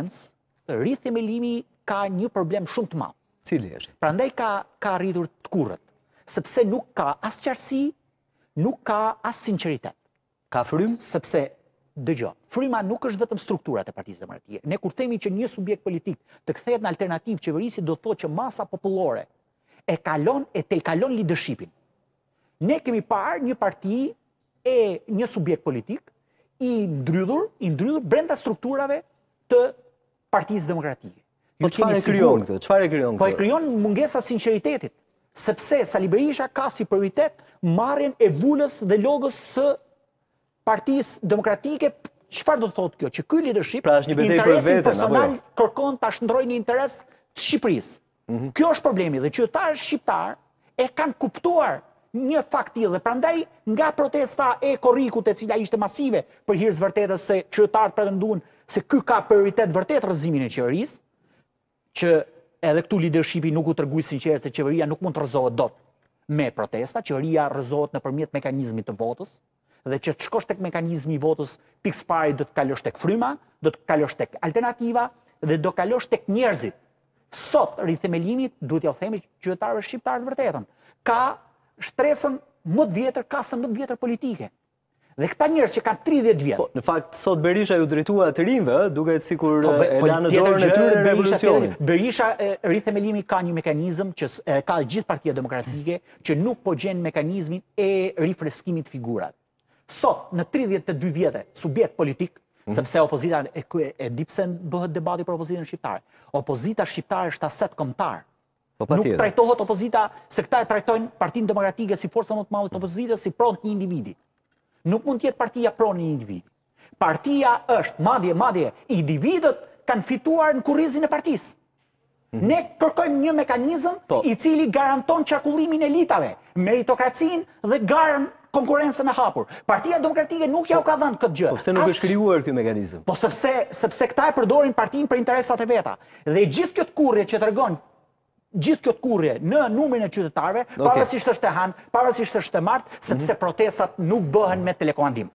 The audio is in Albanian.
rithëmelimi ka një problem shumë të madh, cili është. Prandaj ka ka rritur të kurrët, sepse nuk ka as qartësi, nuk ka as sinqeritet. Ka frymë sepse dëgjoj. Fryma nuk është vetëm struktura e partisë demokratike. Ne kur themi që një subjekt politik të kthehet në alternativë qeverisë, do thotë që masa popullore e kalon e te kalon leadershipin. Ne kemi parë një parti e një subjekt politik i ndrydhur, i ndrydhur brenda strukturave të partijës demokratike. Po që farë e kryon këtë? Që farë kryon këtë? Po e kryon mungesa sinceritetit, sepse Sali Berisha ka si prioritet marjen e vullës dhe logës së partijës demokratike, qëfar do të thotë kjo? Që kuj leadership, pra, interesin jo? personal, kërkon të ashtëndroj një interes të Shqipëris. Mhm. Kjo është problemi dhe qëtarë shqiptar e kanë kuptuar një fakti dhe prandaj nga protesta e korikut e cila ishte masive për hirës vërtetës se qëtarët pretendunë se ky ka prioritet vërtet rëzimin e qeverisë, që edhe këtu leadershipi nuk u tregoi sinqerisht se qeveria nuk mund të rëzohet dot me protesta, qeveria rëzohet në përmjet mekanizmit të votës, dhe që të shkosh tek mekanizmi i votës pikës parë do të kalosh tek fryma, do të kalosh tek alternativa dhe do kalosh tek njerëzit. Sot rithemelimit duhet t'ja themi qytetarëve shqiptarë të vërtetën. Ka shtresën më të vjetër, ka së më vjetër politike dhe këta njërës që ka 30 vjetë. Në fakt, sot Berisha ju drejtuat të rinve, duke të sikur po, e po, lanë në dorën e tyre e revolucionin. Berisha, rritë ka një mekanizm që ka gjithë partia demokratike që nuk po gjenë mekanizmin e rifreskimit figurat. Sot, në 32 vjetë, subjekt politik, mhm. sepse opozita e dipse në bëhët debati për opozita në shqiptarë. Opozita shqiptarë është aset komtarë. Po, nuk trajtohët opozita se këta e trajtojnë partinë demokratike si forësën në të malët si pronët një individi nuk mund tjetë partia pro një individ. Partia është, madje, madje, i dividët kanë fituar në kurizin e partisë. Mhm. Ne kërkojmë një mekanizm po. i cili garanton qakullimin e litave, meritokracin dhe garën konkurencën e hapur. Partia demokratike nuk ja u ka dhënë këtë gjë. Po se nuk është krijuar këtë mekanizm? Po sepse këta e përdorin partin për interesat e veta. Dhe gjithë këtë kurje që të gjithë kjo të kurje në numërin e qytetarve, parësisht është të hanë, parësisht është të martë, sepse mhm. protestat nuk bëhen me telekomandim.